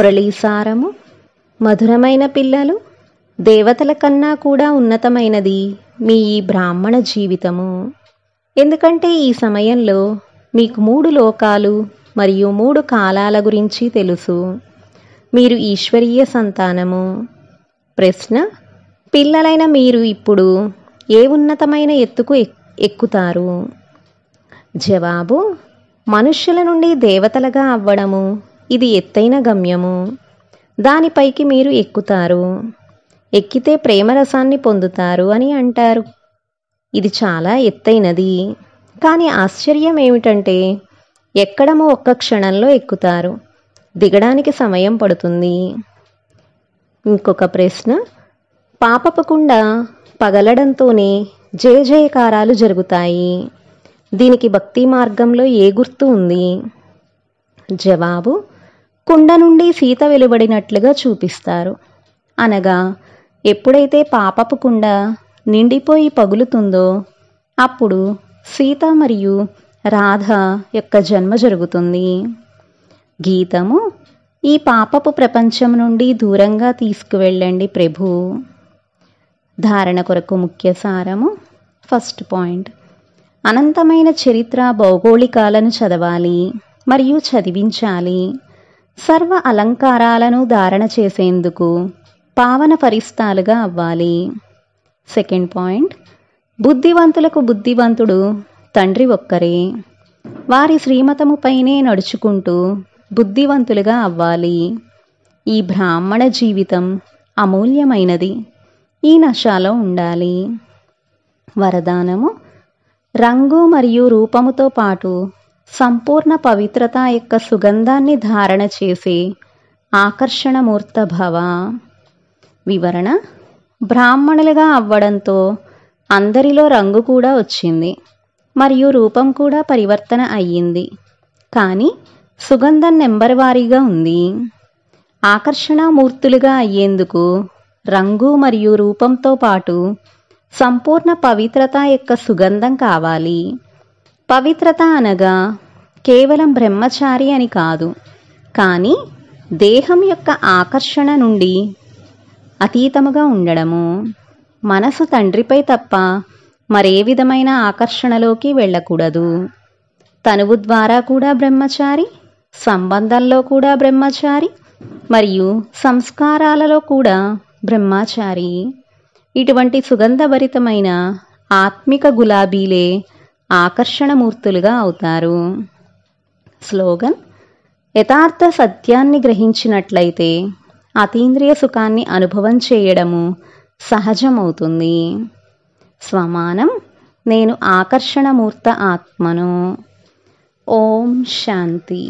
మురళీసారము మధురమైన పిల్లలు దేవతల కన్నా కూడా ఉన్నతమైనది మీ ఈ బ్రాహ్మణ జీవితము ఎందుకంటే ఈ సమయంలో మీకు మూడు లోకాలు మరియు మూడు కాలాల గురించి తెలుసు మీరు ఈశ్వరీయ సంతానము ప్రశ్న పిల్లలైన మీరు ఇప్పుడు ఏ ఉన్నతమైన ఎత్తుకు ఎక్కుతారు జవాబు మనుష్యుల నుండి దేవతలుగా అవ్వడము ఇది ఎత్తైన గమ్యము దానిపైకి మీరు ఎక్కుతారు ఎక్కితే ప్రేమరసాన్ని పొందుతారు అని అంటారు ఇది చాలా ఎత్తైనది కానీ ఆశ్చర్యం ఏమిటంటే ఎక్కడము ఒక్క క్షణంలో ఎక్కుతారు దిగడానికి సమయం పడుతుంది ఇంకొక ప్రశ్న పాపపకుండా పగలడంతోనే జయ జయకారాలు జరుగుతాయి దీనికి భక్తి మార్గంలో ఏ గుర్తు ఉంది జవాబు కుండ నుండి సీత వెలువడినట్లుగా చూపిస్తారు అనగా ఎప్పుడైతే పాపపు కుండ నిండిపోయి పగులుతుందో అప్పుడు సీత మరియు రాధ యొక్క జన్మ జరుగుతుంది గీతము ఈ పాపపు ప్రపంచం నుండి దూరంగా తీసుకువెళ్ళండి ప్రభు ధారణ కొరకు ముఖ్య సారము ఫస్ట్ పాయింట్ అనంతమైన చరిత్ర భౌగోళికాలను చదవాలి మరియు చదివించాలి సర్వ అలంకారాలను ధారణ చేసేందుకు పావన పరిస్తాలుగా అవ్వాలి సెకండ్ పాయింట్ బుద్ధివంతులకు బుద్ధివంతుడు తండ్రి ఒక్కరే వారి శ్రీమతముపైనే నడుచుకుంటూ బుద్ధివంతులుగా అవ్వాలి ఈ బ్రాహ్మణ జీవితం అమూల్యమైనది ఈ నషాలో ఉండాలి వరదానము రంగు మరియు రూపముతో పాటు సంపూర్ణ పవిత్రత యొక్క సుగంధాన్ని ధారణ చేసి ఆకర్షణమూర్త భవ వివరణ బ్రాహ్మణులుగా అవ్వడంతో అందరిలో రంగు కూడా వచ్చింది మరియు రూపం కూడా పరివర్తన అయ్యింది కానీ సుగంధం నెంబర్ వారీగా ఉంది మూర్తులుగా అయ్యేందుకు రంగు మరియు రూపంతో పాటు సంపూర్ణ పవిత్రత యొక్క సుగంధం కావాలి పవిత్రత అనగా కేవలం బ్రహ్మచారి అని కాదు కానీ దేహం యొక్క ఆకర్షణ నుండి అతీతముగా ఉండడము మనసు తండ్రిపై తప్ప మరే విధమైన ఆకర్షణలోకి వెళ్ళకూడదు తనువు ద్వారా కూడా బ్రహ్మచారి సంబంధంలో కూడా బ్రహ్మచారి మరియు సంస్కారాలలో కూడా బ్రహ్మచారి ఇటువంటి సుగంధభరితమైన ఆత్మిక గులాబీలే ఆకర్షణమూర్తులుగా అవుతారు స్లోగన్ యథార్థ సత్యాన్ని గ్రహించినట్లయితే అతీంద్రియ సుఖాన్ని అనుభవం చేయడము సహజమవుతుంది స్వమానం నేను ఆకర్షణమూర్త ఆత్మను ఓం శాంతి